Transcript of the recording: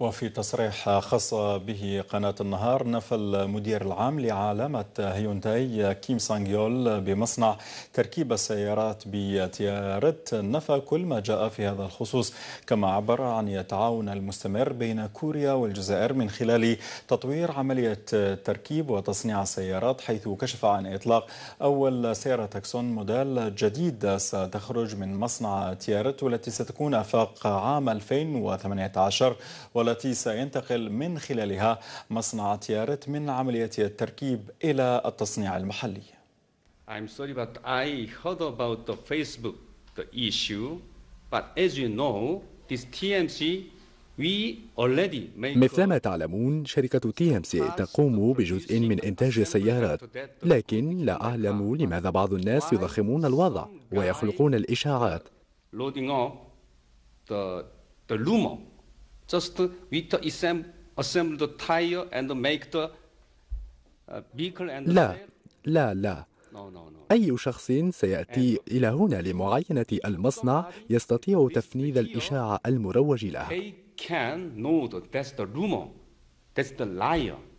وفي تصريح خاص به قناة النهار نفى المدير العام لعالمة هيونداي كيم سانجيول بمصنع تركيب السيارات بتيارت نفى كل ما جاء في هذا الخصوص كما عبر عن التعاون المستمر بين كوريا والجزائر من خلال تطوير عملية تركيب وتصنيع السيارات حيث كشف عن إطلاق أول سيارة تاكسون موديل جديد ستخرج من مصنع تيارت والتي ستكون أفاق عام 2018 ولا والتي سينتقل من خلالها مصنع تيارت من عملية التركيب إلى التصنيع المحلي I'm sorry but I heard about the Facebook the issue but as you know this TMC مثلما تعلمون شركة تي ام سي تقوم بجزء من إنتاج السيارات لكن لا أعلم لماذا بعض الناس يضخمون الوضع ويخلقون الإشاعات just with the assemble the tire and make the vehicle and لا لا لا أي شخص سيأتي إلى هنا لمعاينة المصنع يستطيع تفنيد الإشاعة المروج لها. They can know that that's the rumor, that's the liar.